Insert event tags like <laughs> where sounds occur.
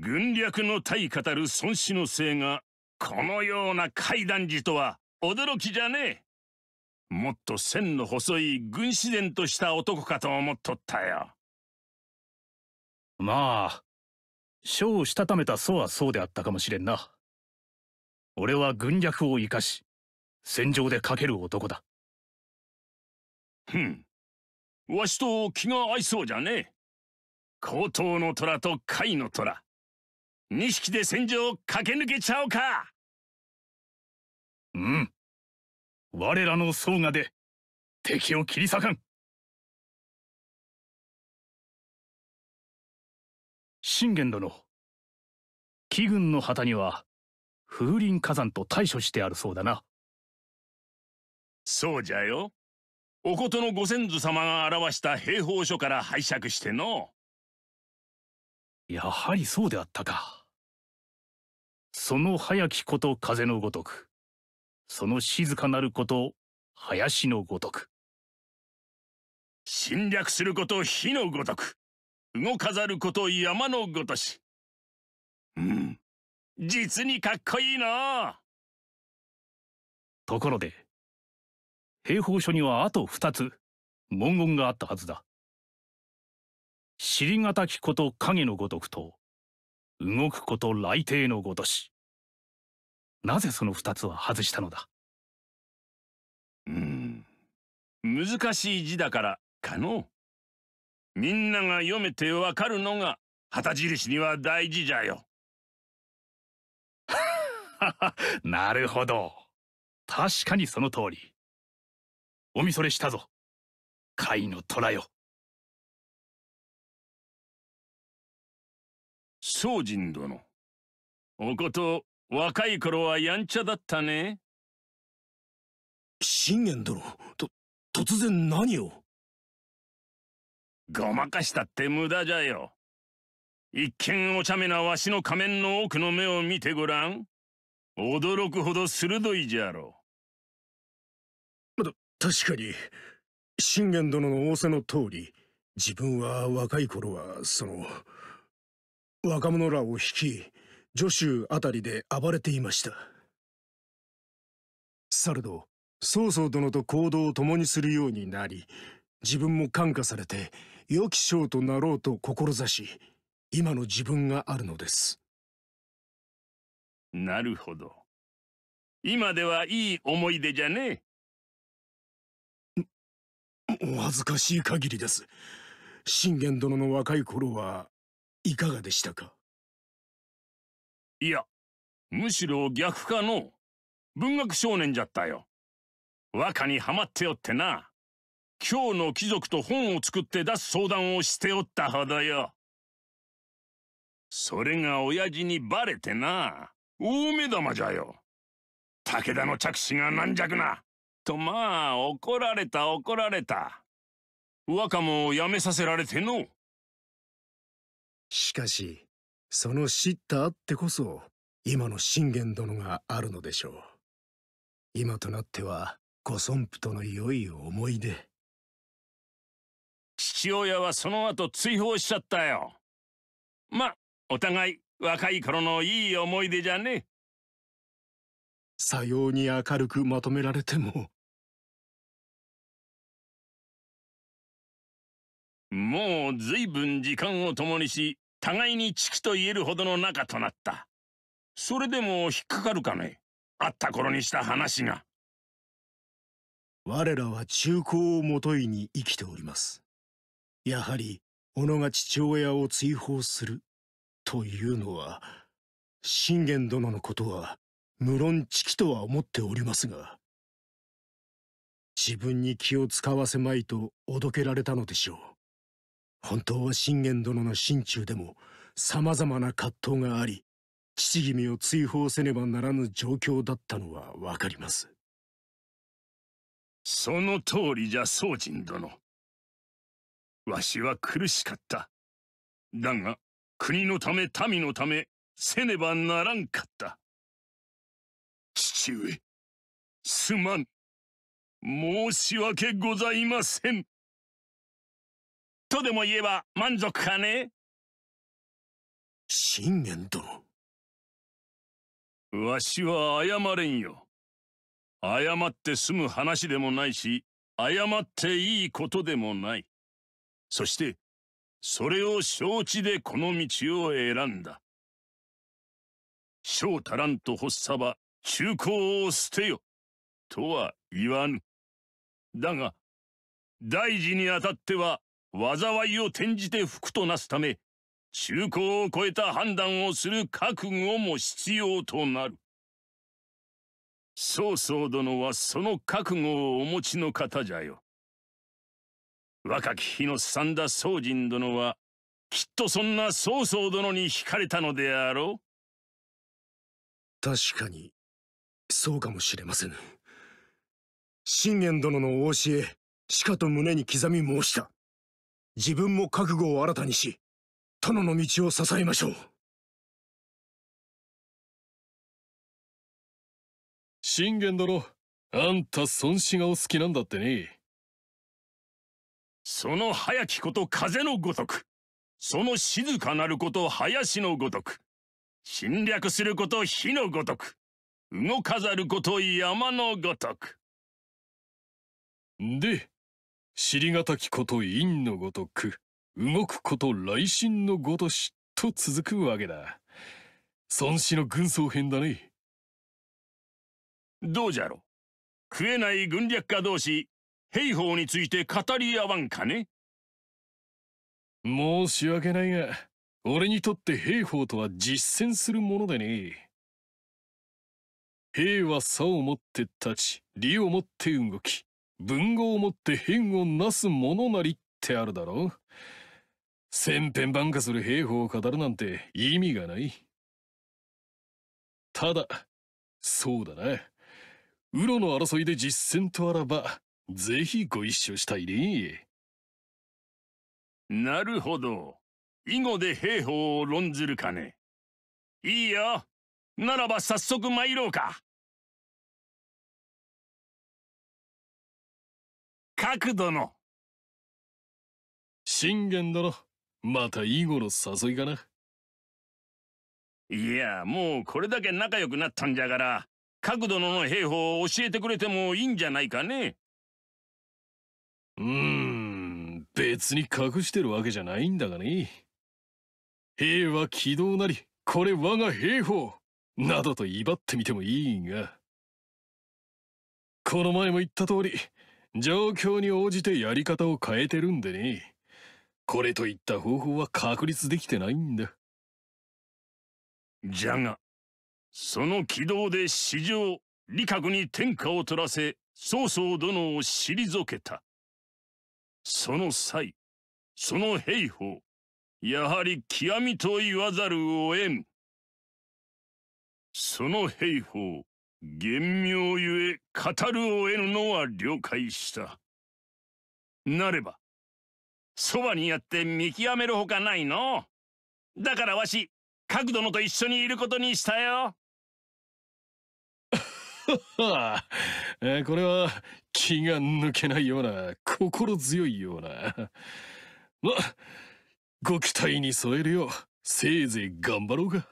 軍略の対語る孫子のせいが、このような怪談時とは驚きじゃねえ。もっと線の細い軍師伝とした男かと思っとったよ。まあ、書をしたためた祖はそうであったかもしれんな。俺は軍略を生かし、戦場で賭ける男だ。ふん。わしと気が合いそうじゃねえ。高等の虎と甲斐の虎。2匹で戦場を駆け抜けちゃおうかうん我らの総がで敵を切り裂かん信玄殿貴軍の旗には風林火山と対処してあるそうだなそうじゃよおことのご先祖様が表した兵法書から拝借しての。やはりそうであったか。その早きこと風のごとく、その静かなること林のごとく。侵略すること火のごとく、動かざること山のごとし。うん、実にかっこいいなところで、兵法書にはあと二つ文言があったはずだ。知りがたきこと影のごとくと動くこと雷帝のごとしなぜその二つは外したのだうん難しい字だからかのみんなが読めてわかるのが旗印には大事じゃよなるほど確かにその通りおみそれしたぞ甲斐の虎よ精進殿。おこと、若い頃はやんちゃだったね。信玄殿、と、突然何をごまかしたって無駄じゃよ。一見お茶目なわしの仮面の奥の目を見てごらん。驚くほど鋭いじゃろう。ま、確かに、信玄殿の仰せの通り、自分は若い頃は、その、若者らを率い助手あたりで暴れていましたされど曹操殿と行動を共にするようになり自分も感化されて良き将となろうと志し今の自分があるのですなるほど今ではいい思い出じゃねお恥ずかしい限りです信玄殿の若い頃はいかがでしたかいや、むしろ逆かの。文学少年じゃったよ。和歌にはまっておってな。今日の貴族と本を作って出す相談をしておったほどよ。それが親父にバレてな。大目玉じゃよ。武田の着手が軟弱な。とまあ、怒られた怒られた。和歌もやめさせられての。しかし、その知ったあってこそ、今の信玄殿があるのでしょう。今となっては、ご尊父との良い思い出。父親はその後追放しちゃったよ。ま、お互い若い頃のいい思い出じゃね。さように明るくまとめられても。もう随分時間を共にし、互いに地と言えるほどの仲となった。それでも引っかかるかね会った頃にした話が。我らは忠高をもといに生きております。やはり、己が父親を追放する、というのは、信玄殿のことは、無論知己とは思っておりますが、自分に気を使わせまいとおどけられたのでしょう。本当は信玄殿の心中でも様々な葛藤があり父君を追放せねばならぬ状況だったのはわかりますその通りじゃ宗神殿わしは苦しかっただが国のため民のためせねばならんかった父上すまん申し訳ございませんとでも言えば満足かね信玄殿。わしは謝れんよ。謝って済む話でもないし、謝っていいことでもない。そして、それを承知でこの道を選んだ。小足らんと発作は中高を捨てよ、とは言わぬ。だが、大事にあたっては災いを転じて服となすため、中高を超えた判断をする覚悟も必要となる。曹操殿はその覚悟をお持ちの方じゃよ。若き日の三田宗仁殿は、きっとそんな曹操殿に惹かれたのであろう確かに、そうかもしれませぬ。信玄殿のお教え、しかと胸に刻み申した。自分も覚悟を新たにし殿の道を支えましょう信玄殿あんた孫子がお好きなんだってねその早きこと風のごとくその静かなること林のごとく侵略すること火のごとく動かざること山のごとくで知りがたきこと陰のごとく、動くこと雷神のごとし、と続くわけだ。孫子の軍曹編だね。どうじゃろ食えない軍略家同士、兵法について語り合わんかね申し訳ないが、俺にとって兵法とは実践するものでね。兵は差をもって立ち、利をもって動き、文豪をもって変をなす者なりってあるだろ千変万化する兵法を語るなんて意味がない。ただ、そうだな。ウロの争いで実戦とあらば、ぜひご一緒したいね。なるほど。囲碁で兵法を論ずるかね。いいよ。ならば早速参ろうか。角度の。信玄殿、また囲碁の誘いかな。いや、もうこれだけ仲良くなったんじゃから、角殿の兵法を教えてくれてもいいんじゃないかね。うーん、別に隠してるわけじゃないんだがね。兵は軌道なり、これ我が兵法、などと威張ってみてもいいが。この前も言った通り、状況に応じてやり方を変えてるんでね。これといった方法は確立できてないんだ。じゃが、その軌道で史上、理覚に天下を取らせ、曹操殿を退けた。その際、その兵法、やはり極みと言わざるを得ん。その兵法、幻妙ゆえ語るを得ぬのは了解したなればそばにやって見極めるほかないのだからわし角殿と一緒にいることにしたよ <laughs> えー、これは気が抜けないような心強いようなまご期待に添えるようせいぜい頑張ろうか